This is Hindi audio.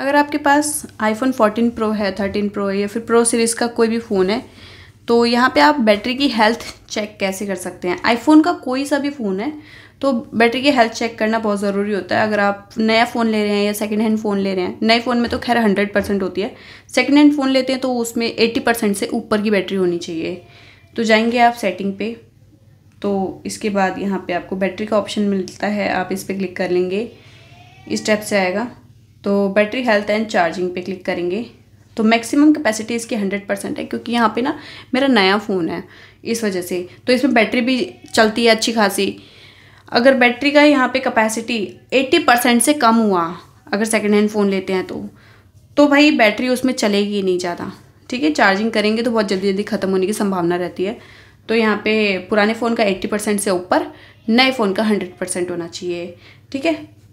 अगर आपके पास आईफोन 14 प्रो है 13 प्रो है या फिर प्रो सीरीज़ का कोई भी फ़ोन है तो यहाँ पे आप बैटरी की हेल्थ चेक कैसे कर सकते हैं आईफोन का कोई सा भी फ़ोन है तो बैटरी की हेल्थ चेक करना बहुत ज़रूरी होता है अगर आप नया फ़ोन ले रहे हैं या सेकेंड हैंड फ़ोन ले रहे हैं नए फ़ोन में तो खैर हंड्रेड परसेंट होती है सेकेंड हैंड फ़ोन लेते हैं तो उसमें एट्टी परसेंट से ऊपर की बैटरी होनी चाहिए तो जाएंगे आप सेटिंग पे तो इसके बाद यहाँ पे आपको बैटरी का ऑप्शन मिलता है आप इस पर क्लिक कर लेंगे इस टाइप से आएगा तो बैटरी हेल्थ एंड चार्जिंग पे क्लिक करेंगे तो मैक्सिमम कैपेसिटी इसकी हंड्रेड परसेंट है क्योंकि यहाँ पे ना मेरा नया फ़ोन है इस वजह से तो इसमें बैटरी भी चलती है अच्छी खासी अगर बैटरी का यहाँ पे कैपेसिटी एट्टी परसेंट से कम हुआ अगर सेकेंड हैंड फ़ोन लेते हैं तो तो भाई बैटरी उसमें चलेगी नहीं ज़्यादा ठीक है चार्जिंग करेंगे तो बहुत जल्दी जल्दी ख़त्म होने की संभावना रहती है तो यहाँ पर पुराने फ़ोन का एट्टी परसेंट से ऊपर नए फ़ोन का हंड्रेड परसेंट होना चाहिए ठीक है